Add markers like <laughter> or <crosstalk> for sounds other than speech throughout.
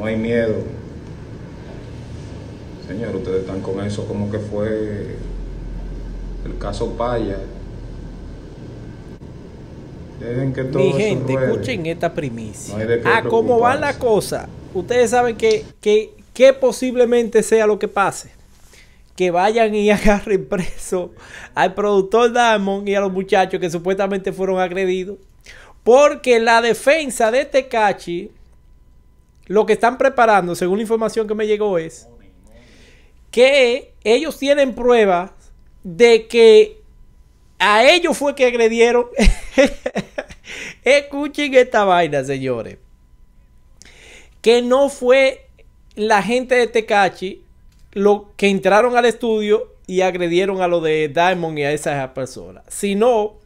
no hay miedo. Señor, ustedes están con eso como que fue el caso Paya. que Mi gente, escuchen esta primicia. ah, cómo va la cosa. Ustedes saben que, posiblemente sea lo que pase que vayan y <laughs> agarren preso al productor Damon y a los muchachos que supuestamente fueron agredidos. Porque la defensa de cachi. Lo que están preparando, según la información que me llegó, es que ellos tienen pruebas de que a ellos fue que agredieron. <laughs> Escuchen esta vaina, señores. Que no fue la gente de Tecachi lo que entraron al estudio y agredieron a lo de Diamond y a esas personas, sino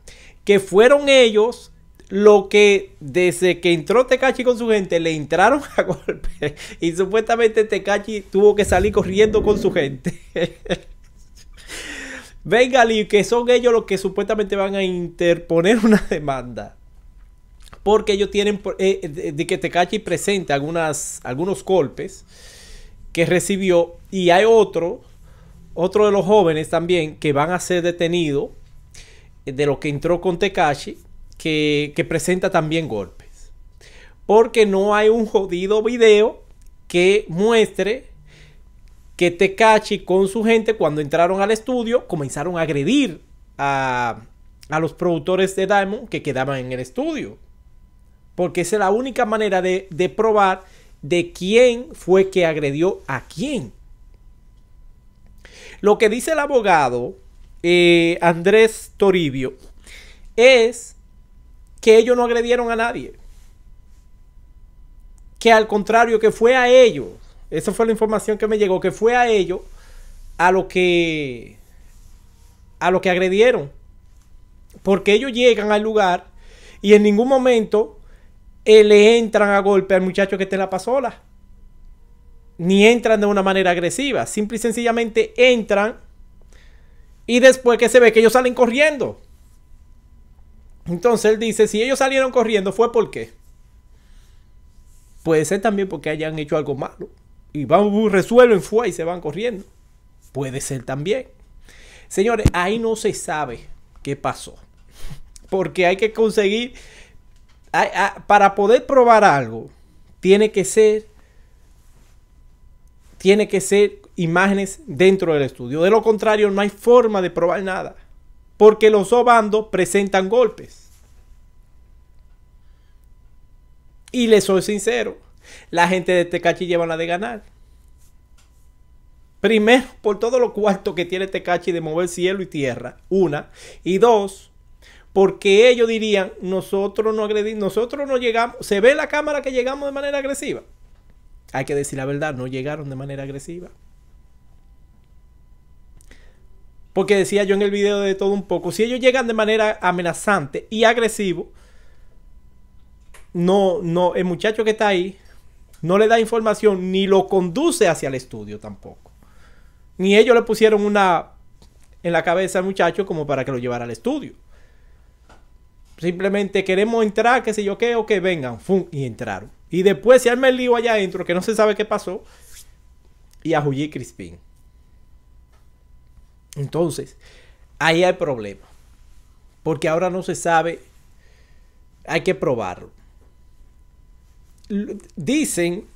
que fueron ellos lo que desde que entró Tecachi con su gente le entraron a golpe y supuestamente Tecachi tuvo que salir corriendo con su gente. <laughs> Venga, y que son ellos los que supuestamente van a interponer una demanda. Porque ellos tienen eh, eh, de, que Tecachi presenta algunas, algunos golpes que recibió. Y hay otro, otro de los jóvenes también que van a ser detenidos eh, de lo que entró con Tecachi que, presenta también golpes. Porque no hay un jodido video que muestre que Tecachi con su gente cuando entraron al estudio comenzaron a agredir a, los productores de Diamond que quedaban en el estudio. Porque esa es la única manera de, probar de quién fue que agredió a quién. Lo que dice el abogado eh, Andrés Toribio es que ellos no agredieron a nadie. Que al contrario, que fue a ellos, esa fue la información que me llegó, que fue a ellos a lo que a lo que agredieron. Porque ellos llegan al lugar y en ningún momento eh, le entran a golpe al muchacho que está en la pasola. Ni entran de una manera agresiva. Simple y sencillamente entran y después que se ve que ellos salen corriendo. Entonces él dice, si ellos salieron corriendo, ¿fue por qué? Puede ser también porque hayan hecho algo malo. Y van, uh, resuelven, fue y se van corriendo. Puede ser también. Señores, ahí no se sabe qué pasó. <laughs> Porque hay que conseguir, ah, para poder probar algo, tiene que ser, tiene que ser imágenes dentro del estudio. De lo contrario, no hay forma de probar nada porque los dos presentan golpes. Y les soy sincero, la gente de Tecachi lleva la de ganar. Primero, por todo lo cuarto que tiene Tecachi de mover cielo y tierra, una. Y dos, porque ellos dirían, nosotros no agredimos, nosotros no llegamos, se ve en la cámara que llegamos de manera agresiva. Hay que decir la verdad, no llegaron de manera agresiva. Porque decía yo en el video de todo un poco, si ellos llegan de manera amenazante y agresivo, no, no, el muchacho que está ahí no le da información ni lo conduce hacia el estudio tampoco. Ni ellos le pusieron una en la cabeza al muchacho como para que lo llevara al estudio. Simplemente queremos entrar, qué sé yo qué, o que vengan, y entraron. Y después se arma el lío allá adentro, que no se sabe qué pasó, y a juli Crispín. Entonces, ahí hay problema. Porque ahora no se sabe, hay que probarlo. Dicen,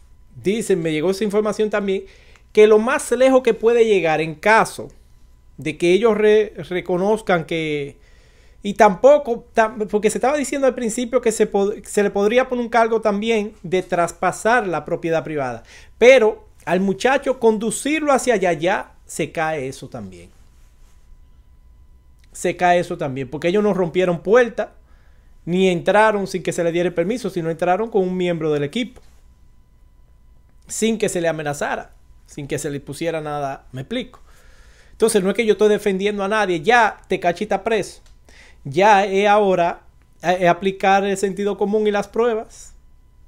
dicen, me llegó esa información también, que lo más lejos que puede llegar en caso de que ellos reconozcan que... Y tampoco, porque se estaba diciendo al principio que se, se le podría poner un cargo también de traspasar la propiedad privada. Pero al muchacho conducirlo hacia allá ya se cae eso también se cae eso también, porque ellos no rompieron puerta, ni entraron sin que se le diera permiso, sino entraron con un miembro del equipo, sin que se le amenazara, sin que se le pusiera nada, me explico. Entonces no es que yo estoy defendiendo a nadie, ya te cachita preso, ya es ahora eh, aplicar el sentido común y las pruebas.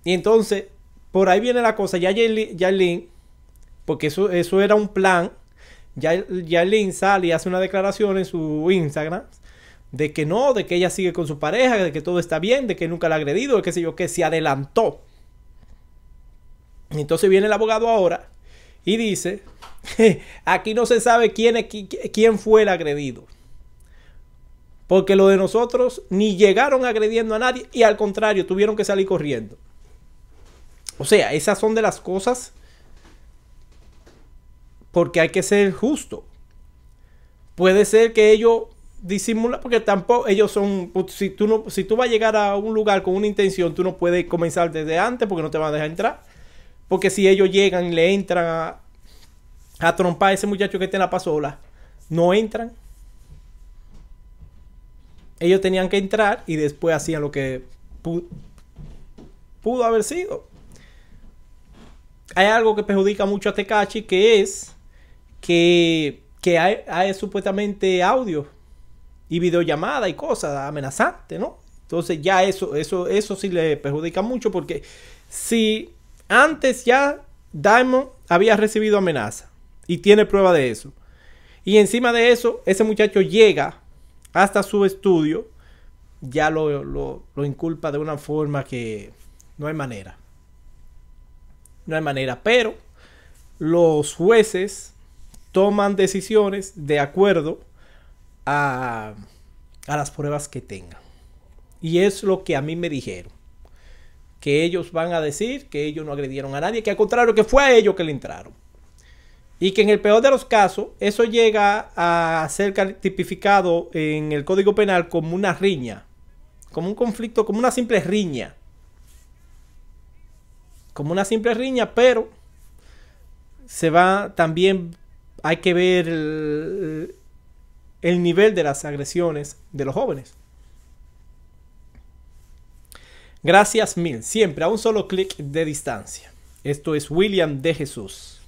Y entonces, por ahí viene la cosa, ya link porque eso, eso era un plan ya, ya Lynn sale y hace una declaración en su Instagram de que no, de que ella sigue con su pareja, de que todo está bien, de que nunca la ha agredido, de qué sé yo, que se adelantó. Entonces viene el abogado ahora y dice, <laughs> aquí no se sabe quién, es, quién fue el agredido. Porque lo de nosotros ni llegaron agrediendo a nadie y al contrario, tuvieron que salir corriendo. O sea, esas son de las cosas porque hay que ser justo. Puede ser que ellos disimulan, porque tampoco ellos son, si tú, no, si tú vas a llegar a un lugar con una intención, tú no puedes comenzar desde antes porque no te van a dejar entrar. Porque si ellos llegan y le entran a, trompar a ese muchacho que está en la pasola, no entran. Ellos tenían que entrar y después hacían lo que pudo, haber sido. Hay algo que perjudica mucho a Tekachi este que es que, hay, supuestamente audio y videollamada y cosas amenazantes, ¿no? Entonces ya eso, eso, eso sí le perjudica mucho porque si antes ya Diamond había recibido amenaza y tiene prueba de eso. Y encima de eso, ese muchacho llega hasta su estudio, ya lo, lo inculpa de una forma que no hay manera. No hay manera, pero los jueces toman decisiones de acuerdo a, a las pruebas que tengan. Y es lo que a mí me dijeron. Que ellos van a decir que ellos no agredieron a nadie, que al contrario, que fue a ellos que le entraron. Y que en el peor de los casos, eso llega a ser tipificado en el Código Penal como una riña, como un conflicto, como una simple riña. Como una simple riña, pero se va también hay que ver el, nivel de las agresiones de los jóvenes. Gracias mil, siempre a un solo clic de distancia. Esto es William de Jesús.